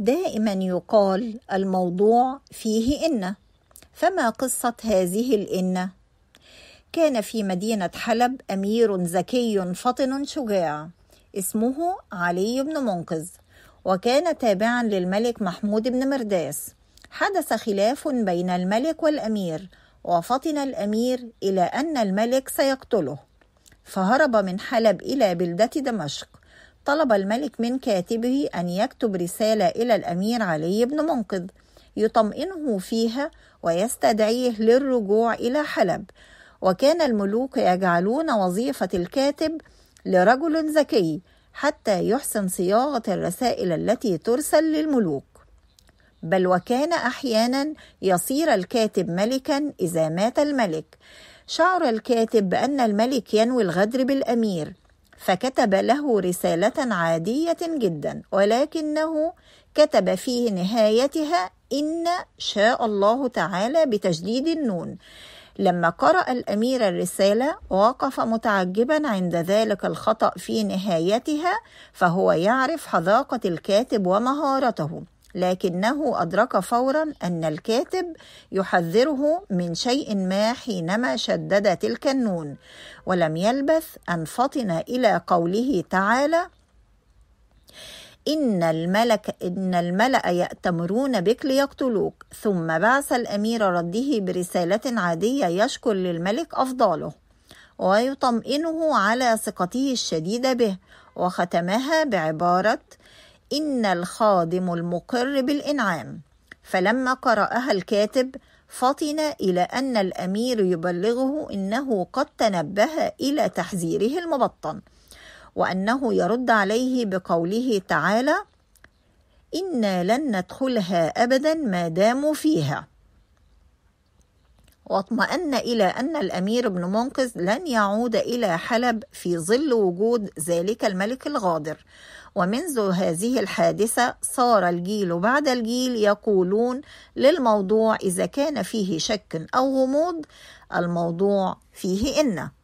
دائما يقال الموضوع فيه إن فما قصة هذه الإن؟ كان في مدينة حلب أمير ذكي فطن شجاع اسمه علي بن منقذ وكان تابعا للملك محمود بن مرداس حدث خلاف بين الملك والأمير وفطن الأمير إلى أن الملك سيقتله فهرب من حلب إلى بلدة دمشق طلب الملك من كاتبه أن يكتب رسالة إلى الأمير علي بن منقذ يطمئنه فيها ويستدعيه للرجوع إلى حلب وكان الملوك يجعلون وظيفة الكاتب لرجل ذكي حتى يحسن صياغة الرسائل التي ترسل للملوك بل وكان أحيانا يصير الكاتب ملكا إذا مات الملك شعر الكاتب بأن الملك ينوي الغدر بالأمير فكتب له رسالة عادية جدا ولكنه كتب في نهايتها إن شاء الله تعالى بتشديد النون لما قرأ الأمير الرسالة وقف متعجبا عند ذلك الخطأ في نهايتها فهو يعرف حذاقة الكاتب ومهارته لكنه أدرك فورا أن الكاتب يحذره من شيء ما حينما شدد تلك النون ولم يلبث أن فطن إلى قوله تعالى إن الملك إن الملأ يأتمرون بك ليقتلوك ثم بعث الأمير رده برسالة عادية يشكر للملك أفضاله ويطمئنه على ثقته الشديدة به وختمها بعبارة إن الخادم المقر بالإنعام فلما قرأها الكاتب فطن إلى أن الأمير يبلغه إنه قد تنبه إلى تحذيره المبطن وأنه يرد عليه بقوله تعالى: إنا لن ندخلها أبدا ما داموا فيها واطمأن إلى أن الأمير بن منقذ لن يعود إلى حلب في ظل وجود ذلك الملك الغادر ومنذ هذه الحادثة صار الجيل بعد الجيل يقولون للموضوع إذا كان فيه شك أو غموض الموضوع فيه إنه